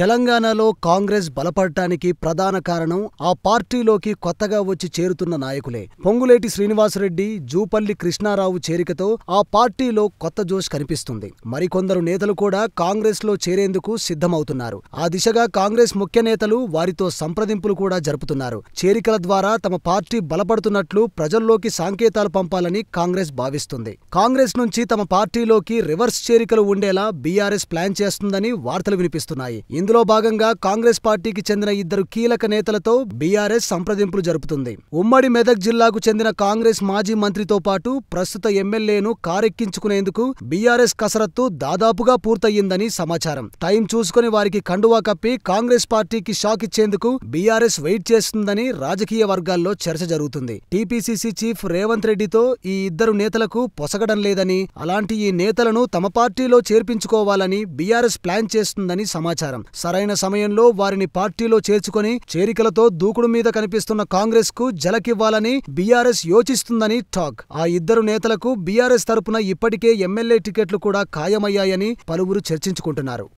తెలంగాణలో కాంగ్రెస్ బలపడటానికి ప్రధాన కారణం ఆ పార్టీలోకి కొత్తగా వచ్చి చేరుతున్న నాయకులే పొంగులేటి శ్రీనివాసరెడ్డి జూపల్లి కృష్ణారావు చేరికతో ఆ పార్టీలో కొత్త జోష్ కనిపిస్తుంది మరికొందరు నేతలు కూడా కాంగ్రెస్లో చేరేందుకు సిద్ధమవుతున్నారు ఆ దిశగా కాంగ్రెస్ ముఖ్య నేతలు వారితో సంప్రదింపులు కూడా జరుపుతున్నారు చేరికల ద్వారా తమ పార్టీ బలపడుతున్నట్లు ప్రజల్లోకి సంకేతాలు పంపాలని కాంగ్రెస్ భావిస్తుంది కాంగ్రెస్ నుంచి తమ పార్టీలోకి రివర్స్ చేరికలు ఉండేలా బీఆర్ఎస్ ప్లాన్ చేస్తుందని వార్తలు వినిపిస్తున్నాయి ఇందులో భాగంగా కాంగ్రెస్ పార్టీకి చెందిన ఇద్దరు కీలక నేతలతో బీఆర్ఎస్ సంప్రదింపులు జరుపుతుంది ఉమ్మడి మెదక్ జిల్లాకు చెందిన కాంగ్రెస్ మాజీ మంత్రితో పాటు ప్రస్తుత ఎమ్మెల్యేను కారెక్కించుకునేందుకు బీఆర్ఎస్ కసరత్తు దాదాపుగా పూర్తయ్యిందని సమాచారం టైం చూసుకుని వారికి కండువా కప్పి కాంగ్రెస్ పార్టీకి షాక్ ఇచ్చేందుకు బీఆర్ఎస్ వెయిట్ చేస్తుందని రాజకీయ వర్గాల్లో చర్చ జరుగుతుంది టీపీసీసీ చీఫ్ రేవంత్ రెడ్డితో ఈ ఇద్దరు నేతలకు పొసగడం లేదని అలాంటి ఈ నేతలను తమ పార్టీలో చేర్పించుకోవాలని బీఆర్ఎస్ ప్లాన్ చేస్తుందని సమాచారం సరైన సమయంలో వారిని పార్టీలో చేర్చుకొని చేరికలతో దూకుడు మీద కనిపిస్తున్న కాంగ్రెస్ కు జలకివ్వాలని బీఆర్ఎస్ యోచిస్తుందని టాక్ ఆ ఇద్దరు నేతలకు బీఆర్ఎస్ తరపున ఇప్పటికే ఎమ్మెల్యే టికెట్లు కూడా ఖాయమయ్యాయని పలువురు చర్చించుకుంటున్నారు